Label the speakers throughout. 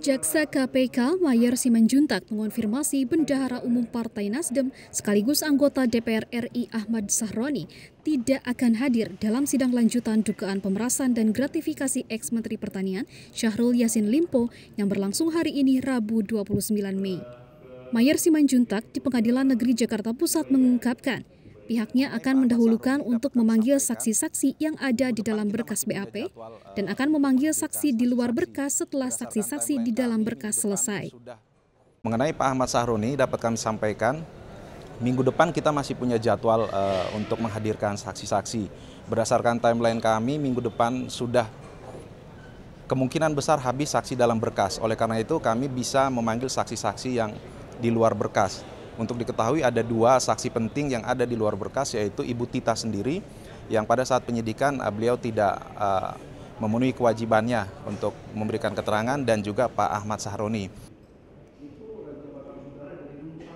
Speaker 1: Jaksa KPK Mayer Simanjuntak mengonfirmasi Bendahara Umum Partai Nasdem sekaligus anggota DPR RI Ahmad Sahroni tidak akan hadir dalam sidang lanjutan dugaan pemerasan dan gratifikasi ex-Menteri Pertanian Syahrul Yasin Limpo yang berlangsung hari ini Rabu 29 Mei. Mayer Simanjuntak di Pengadilan Negeri Jakarta Pusat mengungkapkan pihaknya akan mendahulukan untuk memanggil saksi-saksi yang ada di dalam berkas BAP dan akan memanggil saksi di luar berkas setelah saksi-saksi di dalam berkas selesai.
Speaker 2: Mengenai Pak Ahmad Sahroni dapat kami sampaikan minggu depan kita masih punya jadwal uh, untuk menghadirkan saksi-saksi. Berdasarkan timeline kami, minggu depan sudah kemungkinan besar habis saksi dalam berkas. Oleh karena itu, kami bisa memanggil saksi-saksi yang di luar berkas. Untuk diketahui ada dua saksi penting yang ada di luar berkas yaitu Ibu Tita sendiri yang pada saat penyidikan eh, beliau tidak uh, memenuhi kewajibannya untuk memberikan keterangan dan juga Pak Ahmad Sahroni.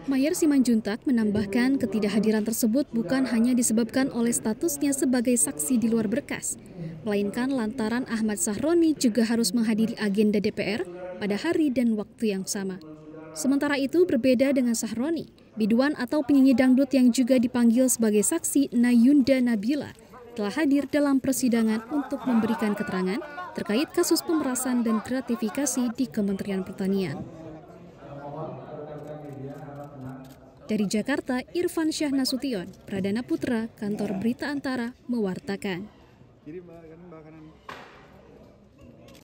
Speaker 1: Mayer Simanjuntak menambahkan ketidakhadiran tersebut bukan hanya disebabkan oleh statusnya sebagai saksi di luar berkas, melainkan lantaran Ahmad Sahroni juga harus menghadiri agenda DPR pada hari dan waktu yang sama. Sementara itu berbeda dengan Sahroni, biduan atau penyanyi dangdut yang juga dipanggil sebagai saksi Nayunda Nabila telah hadir dalam persidangan untuk memberikan keterangan terkait kasus pemerasan dan gratifikasi di Kementerian Pertanian. Dari Jakarta, Irfan Syah Nasution, Pradana Putra, Kantor Berita Antara, mewartakan.